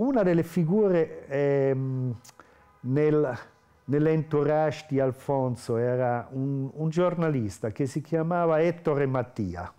una delle figure ehm, nel, nell'entourage di Alfonso era un, un, giornalista che si chiamava Ettore Mattia.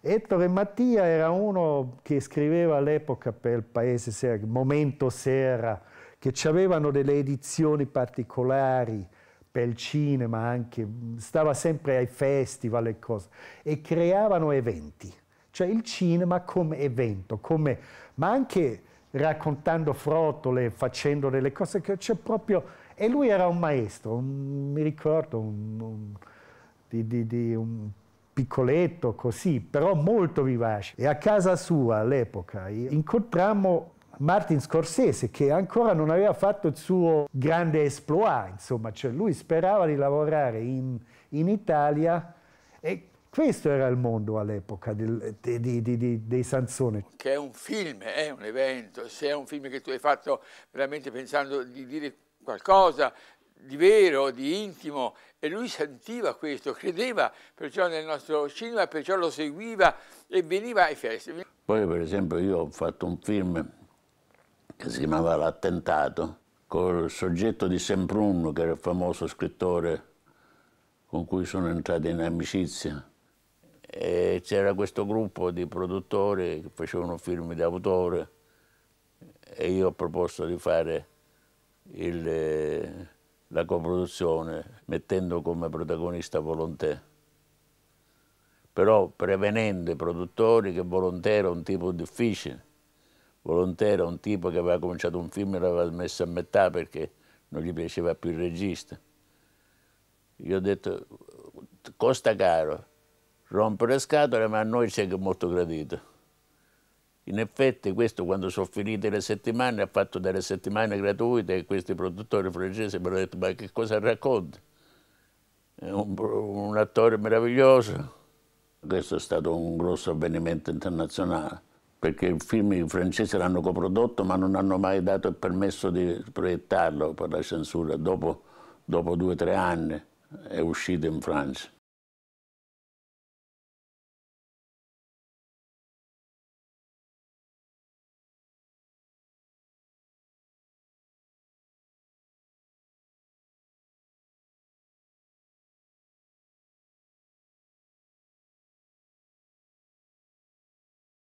Ettore Mattia era uno che scriveva all'epoca per il Paese Sera, Momento Sera, che avevano delle edizioni particolari per il cinema anche, stava sempre ai festival e cose, e creavano eventi. Cioè il cinema come evento, come, ma anche raccontando frottole, facendo delle cose che c'è proprio... E lui era un maestro, un, mi ricordo, un, un, di, di, di un piccoletto così, però molto vivace. E a casa sua all'epoca incontrammo Martin Scorsese che ancora non aveva fatto il suo grande exploit, insomma, cioè lui sperava di lavorare in, in Italia e questo era il mondo all'epoca de, de, de, dei Sansone. Che è un film, è un evento, se è un film che tu hai fatto veramente pensando di dire qualcosa di vero, di intimo, e lui sentiva questo, credeva perciò nel nostro cinema, perciò lo seguiva e veniva ai festival. Poi per esempio io ho fatto un film che si chiamava L'attentato, col soggetto di Semprun, che era il famoso scrittore con cui sono entrato in amicizia c'era questo gruppo di produttori che facevano film di autore e io ho proposto di fare il, eh, la coproduzione mettendo come protagonista Volontè però prevenendo i produttori che Volontè era un tipo difficile Volontè era un tipo che aveva cominciato un film e l'aveva messo a metà perché non gli piaceva più il regista io ho detto costa caro rompe le scatole, ma a noi c'è che è molto gradito. In effetti questo quando sono finite le settimane ha fatto delle settimane gratuite e questi produttori francesi mi hanno detto ma che cosa racconti? È un, un attore meraviglioso. Questo è stato un grosso avvenimento internazionale perché i film francesi l'hanno coprodotto ma non hanno mai dato il permesso di proiettarlo per la censura. Dopo, dopo due o tre anni è uscito in Francia.